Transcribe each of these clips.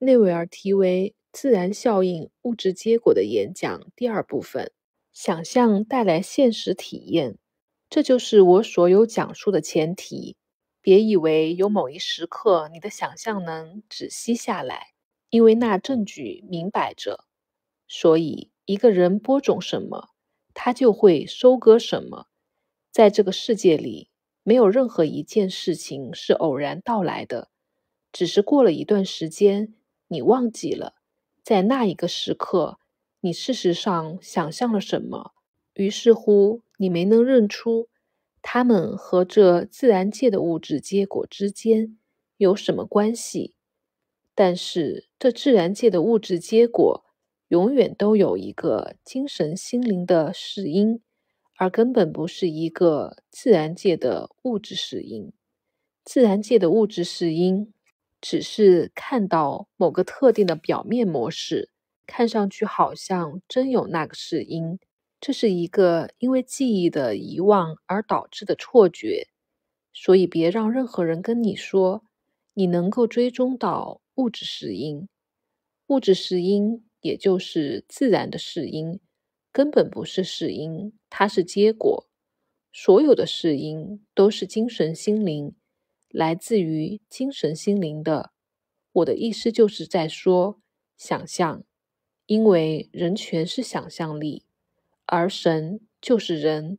内维尔提为自然效应物质结果的演讲第二部分：想象带来现实体验，这就是我所有讲述的前提。别以为有某一时刻你的想象能止息下来，因为那证据明摆着。所以，一个人播种什么，他就会收割什么。在这个世界里，没有任何一件事情是偶然到来的，只是过了一段时间。你忘记了，在那一个时刻，你事实上想象了什么？于是乎，你没能认出它们和这自然界的物质结果之间有什么关系。但是，这自然界的物质结果永远都有一个精神心灵的适因，而根本不是一个自然界的物质适因。自然界的物质适因。只是看到某个特定的表面模式，看上去好像真有那个是因，这是一个因为记忆的遗忘而导致的错觉。所以别让任何人跟你说你能够追踪到物质是因，物质是因，也就是自然的世因，根本不是世因，它是结果。所有的世因都是精神心灵。来自于精神心灵的，我的意思就是在说想象，因为人全是想象力，而神就是人，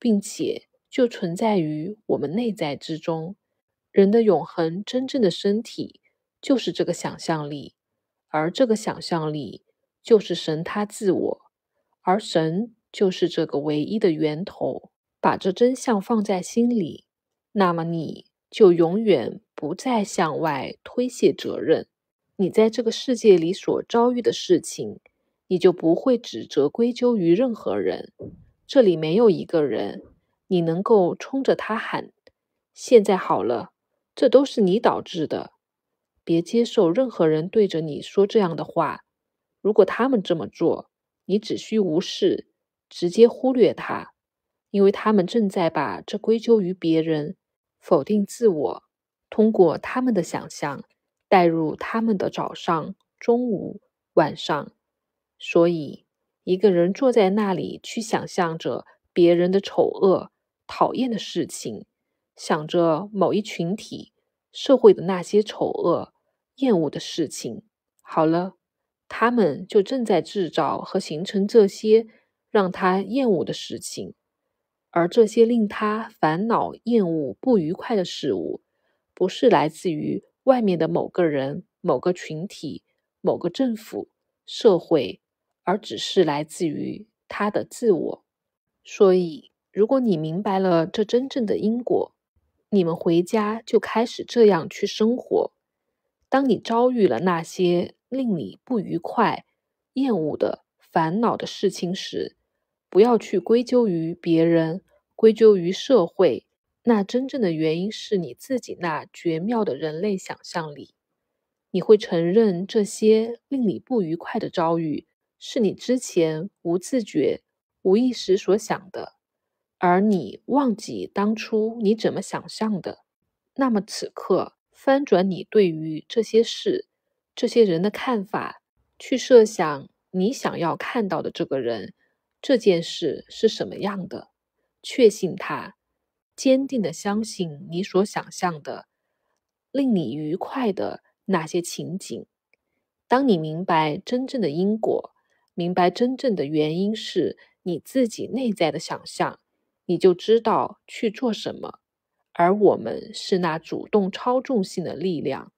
并且就存在于我们内在之中。人的永恒真正的身体就是这个想象力，而这个想象力就是神他自我，而神就是这个唯一的源头。把这真相放在心里，那么你。就永远不再向外推卸责任。你在这个世界里所遭遇的事情，你就不会指责归咎于任何人。这里没有一个人，你能够冲着他喊：“现在好了，这都是你导致的。”别接受任何人对着你说这样的话。如果他们这么做，你只需无视，直接忽略他，因为他们正在把这归咎于别人。否定自我，通过他们的想象，带入他们的早上、中午、晚上。所以，一个人坐在那里，去想象着别人的丑恶、讨厌的事情，想着某一群体、社会的那些丑恶、厌恶的事情。好了，他们就正在制造和形成这些让他厌恶的事情。而这些令他烦恼、厌恶、不愉快的事物，不是来自于外面的某个人、某个群体、某个政府、社会，而只是来自于他的自我。所以，如果你明白了这真正的因果，你们回家就开始这样去生活。当你遭遇了那些令你不愉快、厌恶的、烦恼的事情时，不要去归咎于别人，归咎于社会，那真正的原因是你自己那绝妙的人类想象力。你会承认这些令你不愉快的遭遇是你之前无自觉、无意识所想的，而你忘记当初你怎么想象的。那么此刻，翻转你对于这些事、这些人的看法，去设想你想要看到的这个人。这件事是什么样的？确信它，坚定的相信你所想象的、令你愉快的那些情景。当你明白真正的因果，明白真正的原因是你自己内在的想象，你就知道去做什么。而我们是那主动操纵性的力量，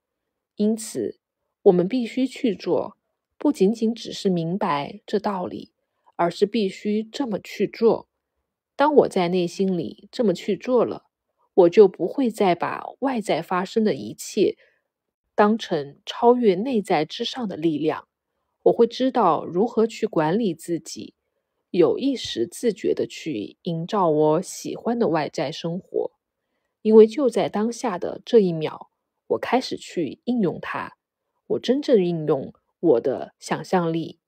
因此我们必须去做，不仅仅只是明白这道理。而是必须这么去做。当我在内心里这么去做了，我就不会再把外在发生的一切当成超越内在之上的力量。我会知道如何去管理自己，有意识、自觉的去营造我喜欢的外在生活。因为就在当下的这一秒，我开始去应用它，我真正应用我的想象力。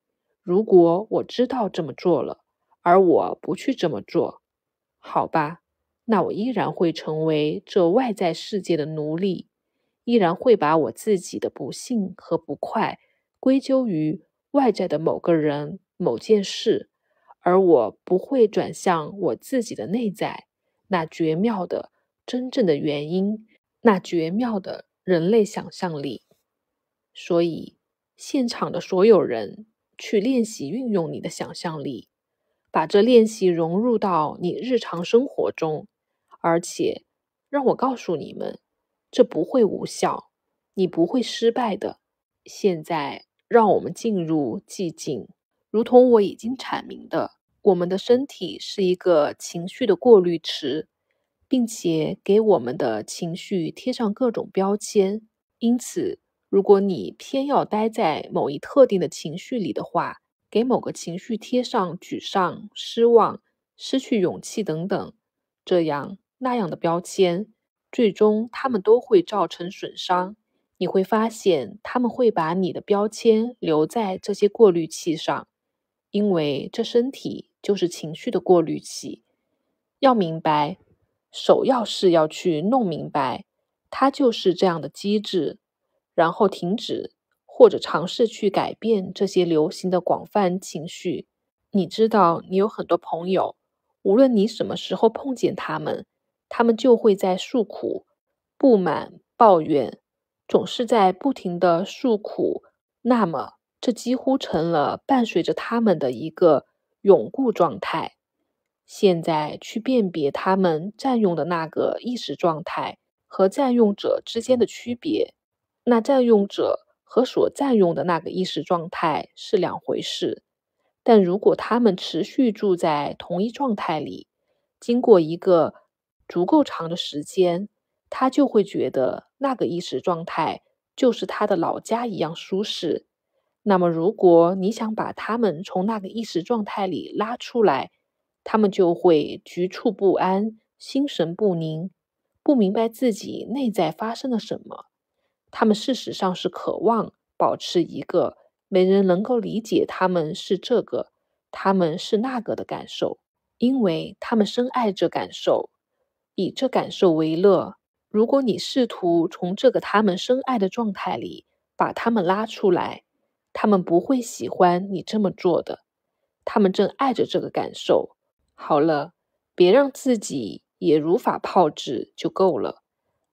如果我知道这么做了，而我不去这么做，好吧，那我依然会成为这外在世界的奴隶，依然会把我自己的不幸和不快归咎于外在的某个人、某件事，而我不会转向我自己的内在那绝妙的、真正的原因，那绝妙的人类想象力。所以，现场的所有人。去练习运用你的想象力，把这练习融入到你日常生活中，而且让我告诉你们，这不会无效，你不会失败的。现在，让我们进入寂静，如同我已经阐明的，我们的身体是一个情绪的过滤池，并且给我们的情绪贴上各种标签，因此。如果你偏要待在某一特定的情绪里的话，给某个情绪贴上沮丧、失望、失去勇气等等这样那样的标签，最终他们都会造成损伤。你会发现他们会把你的标签留在这些过滤器上，因为这身体就是情绪的过滤器。要明白，首要是要去弄明白，它就是这样的机制。然后停止，或者尝试去改变这些流行的广泛情绪。你知道，你有很多朋友，无论你什么时候碰见他们，他们就会在诉苦、不满、抱怨，总是在不停的诉苦。那么，这几乎成了伴随着他们的一个永固状态。现在去辨别他们占用的那个意识状态和占用者之间的区别。那占用者和所占用的那个意识状态是两回事，但如果他们持续住在同一状态里，经过一个足够长的时间，他就会觉得那个意识状态就是他的老家一样舒适。那么，如果你想把他们从那个意识状态里拉出来，他们就会局促不安、心神不宁，不明白自己内在发生了什么。他们事实上是渴望保持一个没人能够理解他们是这个，他们是那个的感受，因为他们深爱这感受，以这感受为乐。如果你试图从这个他们深爱的状态里把他们拉出来，他们不会喜欢你这么做的。他们正爱着这个感受。好了，别让自己也如法炮制就够了。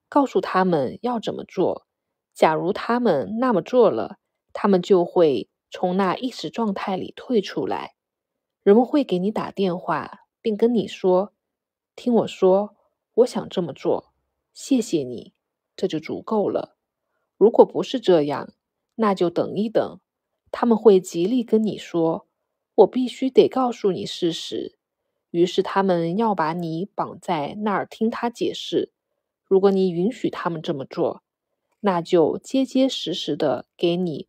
告诉他们要怎么做。假如他们那么做了，他们就会从那意识状态里退出来。人们会给你打电话，并跟你说：“听我说，我想这么做，谢谢你，这就足够了。”如果不是这样，那就等一等。他们会极力跟你说：“我必须得告诉你事实。”于是他们要把你绑在那儿听他解释。如果你允许他们这么做。那就结结实实的给你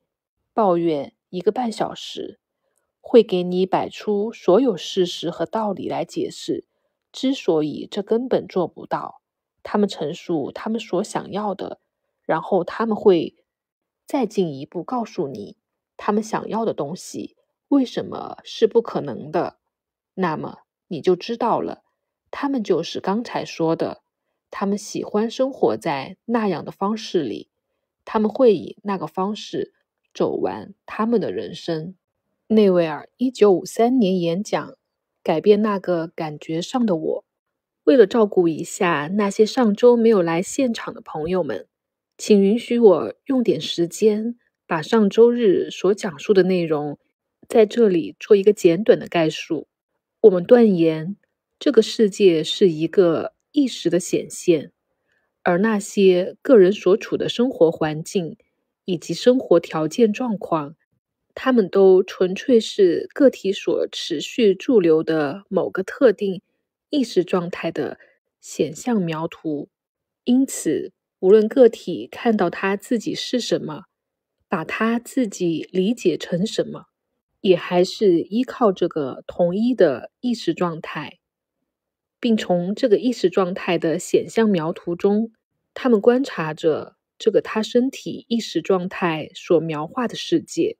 抱怨一个半小时，会给你摆出所有事实和道理来解释。之所以这根本做不到，他们陈述他们所想要的，然后他们会再进一步告诉你他们想要的东西为什么是不可能的。那么你就知道了，他们就是刚才说的。他们喜欢生活在那样的方式里，他们会以那个方式走完他们的人生。内维尔，一九五三年演讲，改变那个感觉上的我。为了照顾一下那些上周没有来现场的朋友们，请允许我用点时间，把上周日所讲述的内容在这里做一个简短的概述。我们断言，这个世界是一个。意识的显现，而那些个人所处的生活环境以及生活条件状况，他们都纯粹是个体所持续驻留的某个特定意识状态的显象描图。因此，无论个体看到他自己是什么，把他自己理解成什么，也还是依靠这个同一的意识状态。并从这个意识状态的显像描图中，他们观察着这个他身体意识状态所描画的世界。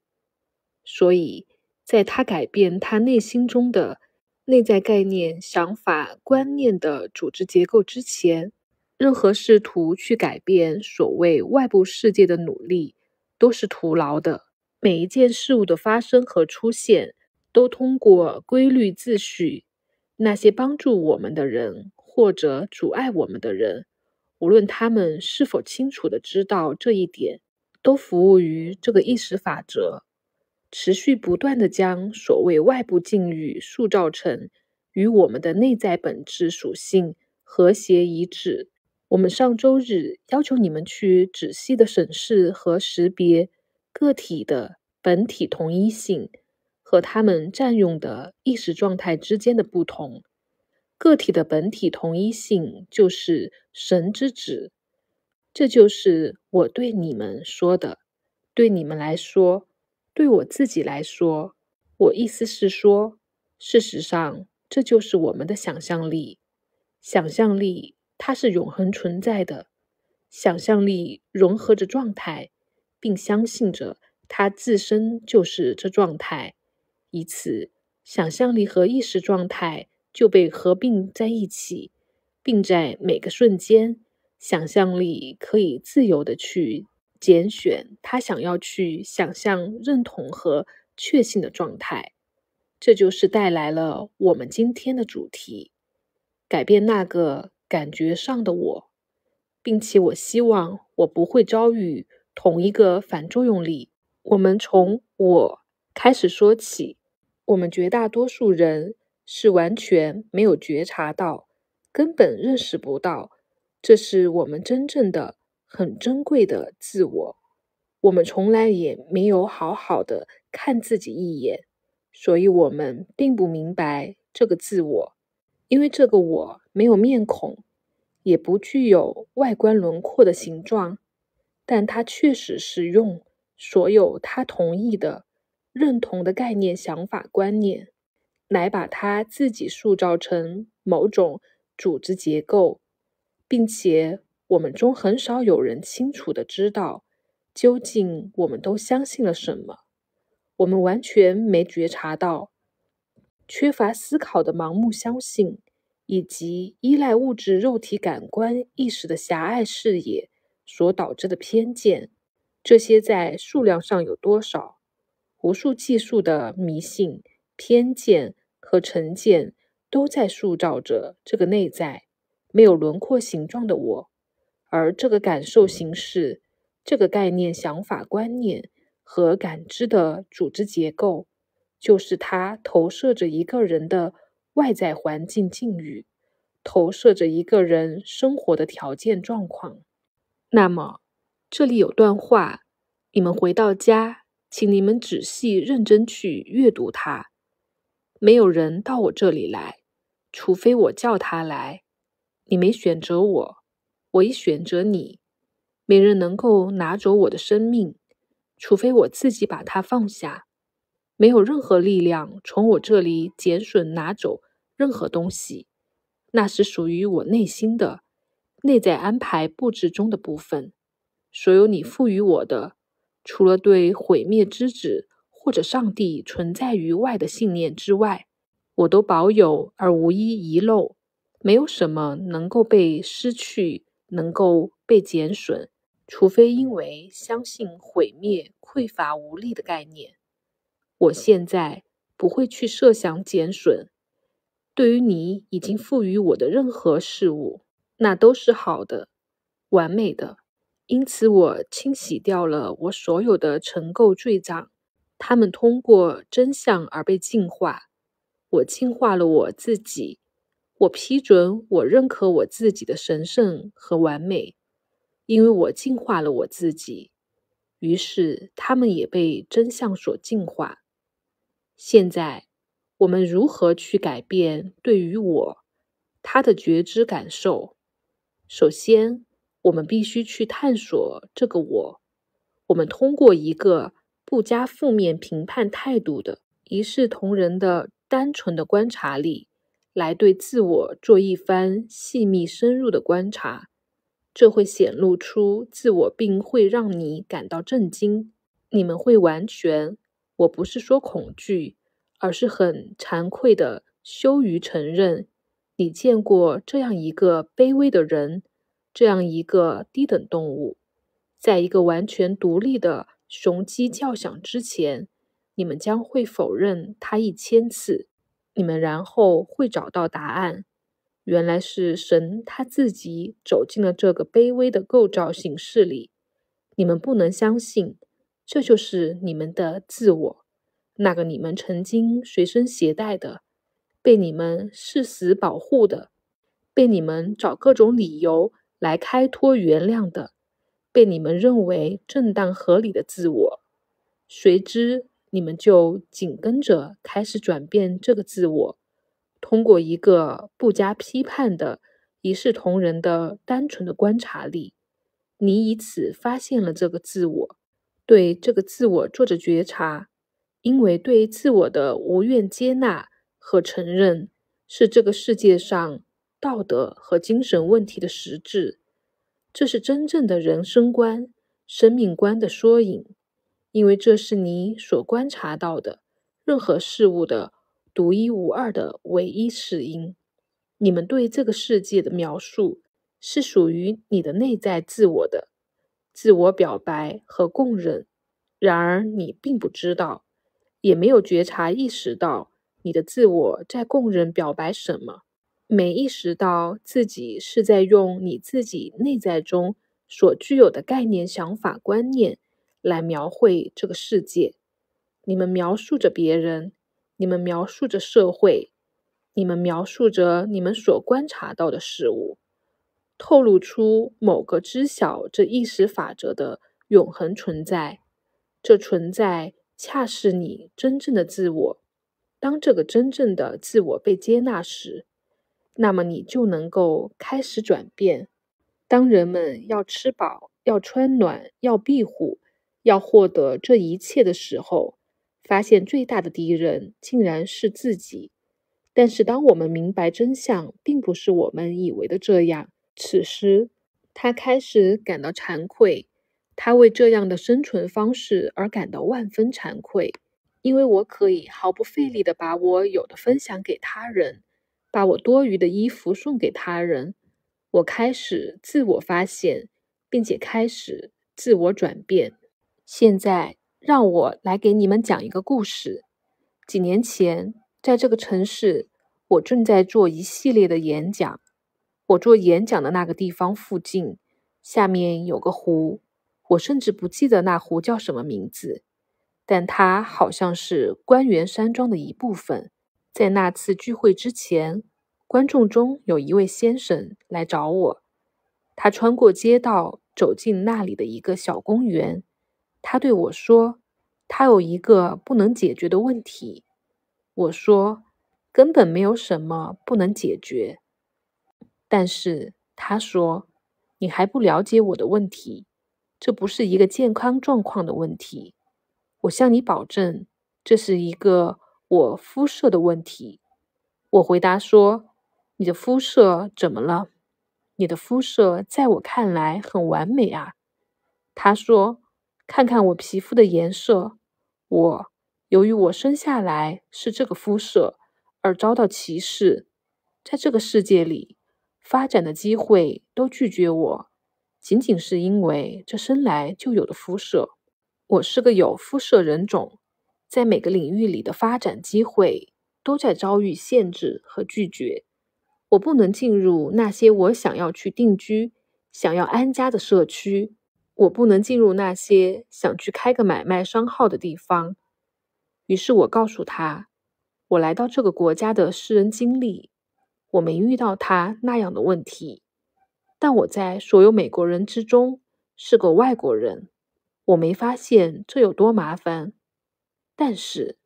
所以，在他改变他内心中的内在概念、想法、观念的组织结构之前，任何试图去改变所谓外部世界的努力都是徒劳的。每一件事物的发生和出现，都通过规律秩序。那些帮助我们的人或者阻碍我们的人，无论他们是否清楚的知道这一点，都服务于这个意识法则，持续不断的将所谓外部境遇塑造成与我们的内在本质属性和谐一致。我们上周日要求你们去仔细的审视和识别个体的本体同一性。和他们占用的意识状态之间的不同，个体的本体同一性就是神之旨，这就是我对你们说的，对你们来说，对我自己来说，我意思是说，事实上，这就是我们的想象力。想象力，它是永恒存在的。想象力融合着状态，并相信着它自身就是这状态。以此，想象力和意识状态就被合并在一起，并在每个瞬间，想象力可以自由的去拣选他想要去想象、认同和确信的状态。这就是带来了我们今天的主题：改变那个感觉上的我，并且我希望我不会遭遇同一个反作用力。我们从我。开始说起，我们绝大多数人是完全没有觉察到，根本认识不到，这是我们真正的、很珍贵的自我。我们从来也没有好好的看自己一眼，所以我们并不明白这个自我，因为这个我没有面孔，也不具有外观轮廓的形状，但它确实是用所有他同意的。认同的概念、想法、观念，来把它自己塑造成某种组织结构，并且我们中很少有人清楚的知道究竟我们都相信了什么。我们完全没觉察到缺乏思考的盲目相信，以及依赖物质肉体感官意识的狭隘视野所导致的偏见。这些在数量上有多少？无数技术的迷信、偏见和成见，都在塑造着这个内在没有轮廓形状的我。而这个感受形式、这个概念、想法、观念和感知的组织结构，就是它投射着一个人的外在环境境遇，投射着一个人生活的条件状况。那么，这里有段话：你们回到家。请你们仔细认真去阅读它。没有人到我这里来，除非我叫他来。你没选择我，我已选择你。没人能够拿走我的生命，除非我自己把它放下。没有任何力量从我这里减损拿走任何东西，那是属于我内心的、内在安排布置中的部分。所有你赋予我的。除了对毁灭之子或者上帝存在于外的信念之外，我都保有而无一遗漏。没有什么能够被失去，能够被减损，除非因为相信毁灭匮乏无力的概念。我现在不会去设想减损。对于你已经赋予我的任何事物，那都是好的、完美的。因此，我清洗掉了我所有的尘垢、罪障。他们通过真相而被净化。我净化了我自己。我批准，我认可我自己的神圣和完美，因为我净化了我自己。于是，他们也被真相所净化。现在，我们如何去改变对于我他的觉知感受？首先。我们必须去探索这个我。我们通过一个不加负面评判态度的一视同仁的、单纯的观察力，来对自我做一番细密深入的观察。这会显露出自我，并会让你感到震惊。你们会完全……我不是说恐惧，而是很惭愧的羞于承认。你见过这样一个卑微的人？这样一个低等动物，在一个完全独立的雄鸡叫响之前，你们将会否认它一千次。你们然后会找到答案，原来是神他自己走进了这个卑微的构造形式里。你们不能相信，这就是你们的自我，那个你们曾经随身携带的、被你们誓死保护的、被你们找各种理由。来开脱、原谅的，被你们认为正当合理的自我，谁知你们就紧跟着开始转变这个自我，通过一个不加批判的、一视同仁的、单纯的观察力，你以此发现了这个自我，对这个自我做着觉察，因为对自我的无愿接纳和承认，是这个世界上。道德和精神问题的实质，这是真正的人生观、生命观的缩影，因为这是你所观察到的任何事物的独一无二的唯一事因。你们对这个世界的描述是属于你的内在自我的自我表白和供认。然而，你并不知道，也没有觉察、意识到你的自我在供认、表白什么。没意识到自己是在用你自己内在中所具有的概念、想法、观念来描绘这个世界。你们描述着别人，你们描述着社会，你们描述着你们所观察到的事物，透露出某个知晓这意识法则的永恒存在。这存在恰是你真正的自我。当这个真正的自我被接纳时，那么你就能够开始转变。当人们要吃饱、要穿暖、要庇护、要获得这一切的时候，发现最大的敌人竟然是自己。但是，当我们明白真相并不是我们以为的这样，此时他开始感到惭愧，他为这样的生存方式而感到万分惭愧，因为我可以毫不费力的把我有的分享给他人。把我多余的衣服送给他人，我开始自我发现，并且开始自我转变。现在，让我来给你们讲一个故事。几年前，在这个城市，我正在做一系列的演讲。我做演讲的那个地方附近，下面有个湖，我甚至不记得那湖叫什么名字，但它好像是官园山庄的一部分。在那次聚会之前，观众中有一位先生来找我。他穿过街道，走进那里的一个小公园。他对我说：“他有一个不能解决的问题。”我说：“根本没有什么不能解决。”但是他说：“你还不了解我的问题。这不是一个健康状况的问题。我向你保证，这是一个。”我肤色的问题，我回答说：“你的肤色怎么了？你的肤色在我看来很完美啊。”他说：“看看我皮肤的颜色，我由于我生下来是这个肤色而遭到歧视，在这个世界里发展的机会都拒绝我，仅仅是因为这生来就有的肤色。我是个有肤色人种。”在每个领域里的发展机会都在遭遇限制和拒绝。我不能进入那些我想要去定居、想要安家的社区。我不能进入那些想去开个买卖商号的地方。于是我告诉他，我来到这个国家的私人经历，我没遇到他那样的问题。但我在所有美国人之中是个外国人，我没发现这有多麻烦。但是，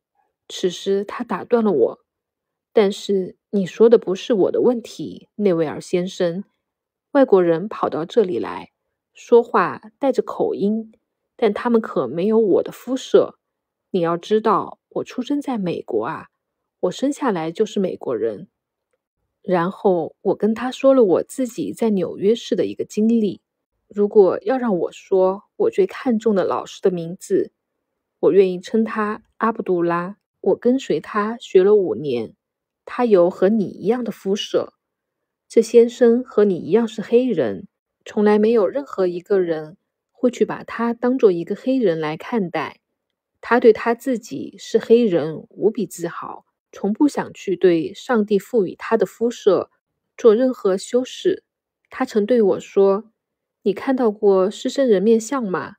此时他打断了我。但是你说的不是我的问题，内维尔先生。外国人跑到这里来说话带着口音，但他们可没有我的肤色。你要知道，我出生在美国啊，我生下来就是美国人。然后我跟他说了我自己在纽约市的一个经历。如果要让我说我最看重的老师的名字，我愿意称他阿卜杜拉。我跟随他学了五年。他有和你一样的肤色。这先生和你一样是黑人，从来没有任何一个人会去把他当做一个黑人来看待。他对他自己是黑人无比自豪，从不想去对上帝赋予他的肤色做任何修饰。他曾对我说：“你看到过狮身人面像吗？”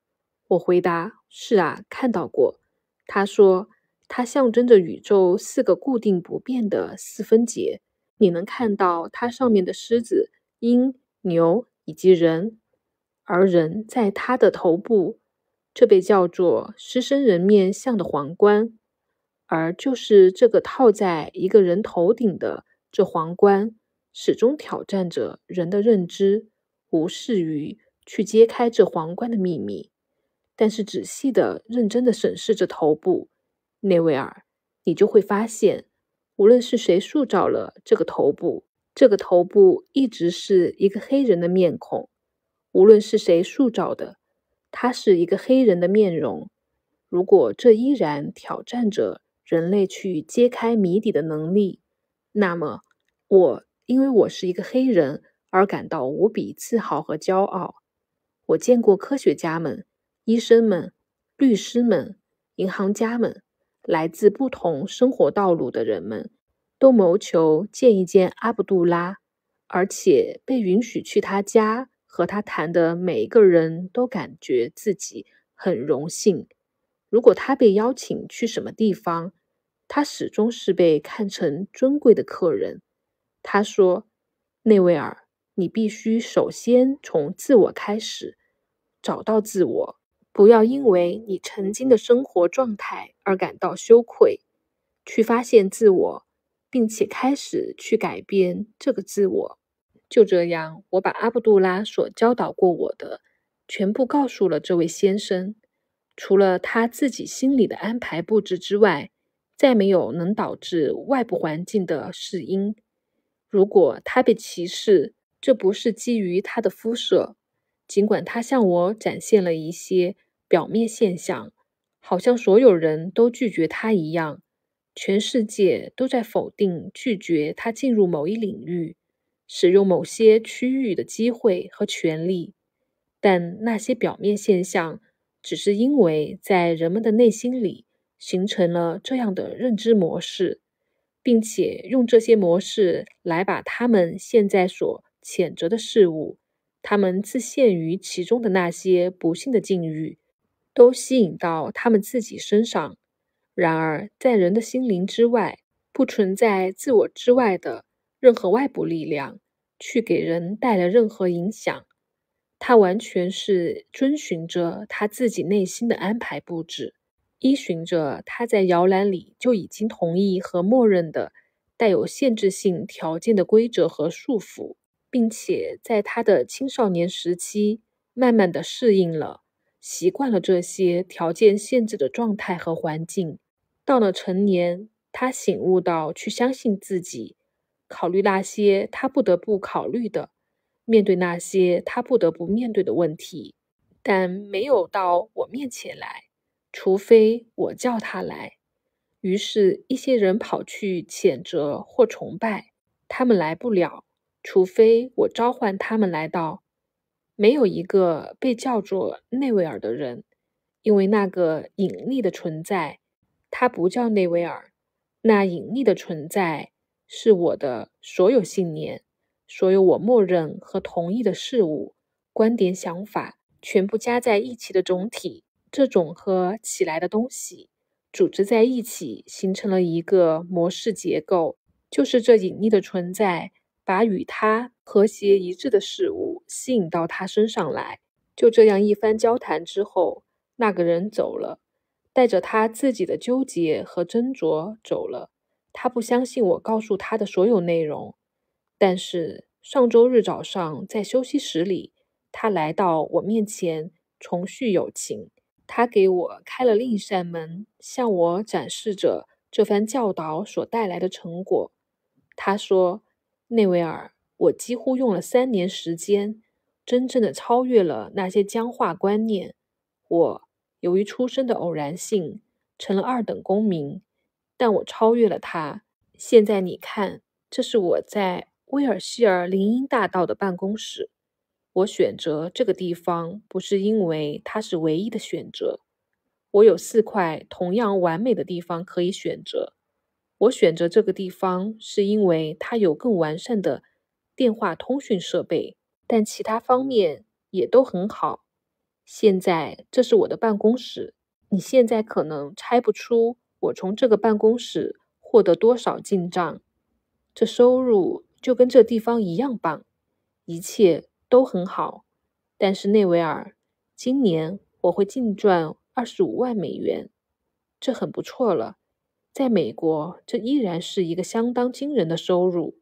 我回答：“是啊，看到过。”他说：“它象征着宇宙四个固定不变的四分节。你能看到它上面的狮子、鹰、牛以及人，而人在它的头部，这被叫做狮身人面像的皇冠。而就是这个套在一个人头顶的这皇冠，始终挑战着人的认知，无视于去揭开这皇冠的秘密。”但是仔细地、认真地审视着头部，内维尔，你就会发现，无论是谁塑造了这个头部，这个头部一直是一个黑人的面孔。无论是谁塑造的，它是一个黑人的面容。如果这依然挑战着人类去揭开谜底的能力，那么我因为我是一个黑人而感到无比自豪和骄傲。我见过科学家们。医生们、律师们、银行家们，来自不同生活道路的人们，都谋求见一见阿卜杜拉，而且被允许去他家和他谈的每一个人都感觉自己很荣幸。如果他被邀请去什么地方，他始终是被看成尊贵的客人。他说：“内维尔，你必须首先从自我开始，找到自我。”不要因为你曾经的生活状态而感到羞愧，去发现自我，并且开始去改变这个自我。就这样，我把阿布杜拉所教导过我的全部告诉了这位先生，除了他自己心里的安排布置之外，再没有能导致外部环境的事因。如果他被歧视，这不是基于他的肤色，尽管他向我展现了一些。表面现象，好像所有人都拒绝他一样，全世界都在否定、拒绝他进入某一领域、使用某些区域的机会和权利。但那些表面现象，只是因为在人们的内心里形成了这样的认知模式，并且用这些模式来把他们现在所谴责的事物，他们自陷于其中的那些不幸的境遇。都吸引到他们自己身上。然而，在人的心灵之外，不存在自我之外的任何外部力量去给人带来任何影响。他完全是遵循着他自己内心的安排布置，依循着他在摇篮里就已经同意和默认的带有限制性条件的规则和束缚，并且在他的青少年时期慢慢的适应了。习惯了这些条件限制的状态和环境，到了成年，他醒悟到去相信自己，考虑那些他不得不考虑的，面对那些他不得不面对的问题，但没有到我面前来，除非我叫他来。于是，一些人跑去谴责或崇拜，他们来不了，除非我召唤他们来到。没有一个被叫做内维尔的人，因为那个隐匿的存在，它不叫内维尔。那隐匿的存在是我的所有信念、所有我默认和同意的事物、观点、想法，全部加在一起的总体。这种和起来的东西组织在一起，形成了一个模式结构，就是这隐匿的存在。把与他和谐一致的事物吸引到他身上来。就这样一番交谈之后，那个人走了，带着他自己的纠结和斟酌走了。他不相信我告诉他的所有内容，但是上周日早上在休息室里，他来到我面前重续友情。他给我开了另一扇门，向我展示着这番教导所带来的成果。他说。内维尔，我几乎用了三年时间，真正的超越了那些僵化观念。我由于出生的偶然性，成了二等公民，但我超越了他。现在你看，这是我在威尔希尔林荫大道的办公室。我选择这个地方，不是因为它是唯一的选择，我有四块同样完美的地方可以选择。我选择这个地方是因为它有更完善的电话通讯设备，但其他方面也都很好。现在这是我的办公室。你现在可能猜不出我从这个办公室获得多少进账，这收入就跟这地方一样棒，一切都很好。但是内维尔，今年我会净赚二十五万美元，这很不错了。在美国，这依然是一个相当惊人的收入。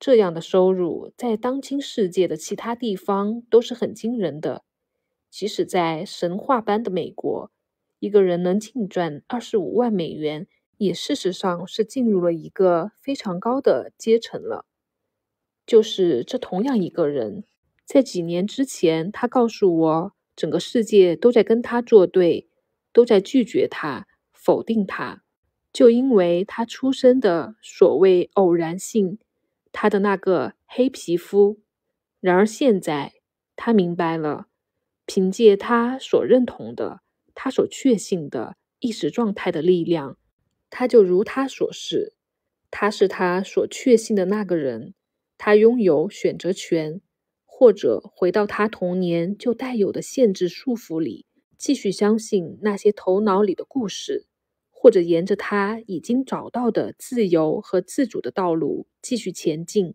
这样的收入在当今世界的其他地方都是很惊人的。即使在神话般的美国，一个人能净赚二十五万美元，也事实上是进入了一个非常高的阶层了。就是这同样一个人，在几年之前，他告诉我，整个世界都在跟他作对，都在拒绝他、否定他。就因为他出生的所谓偶然性，他的那个黑皮肤。然而现在，他明白了，凭借他所认同的、他所确信的意识状态的力量，他就如他所示，他是他所确信的那个人。他拥有选择权，或者回到他童年就带有的限制束缚里，继续相信那些头脑里的故事。或者沿着他已经找到的自由和自主的道路继续前进。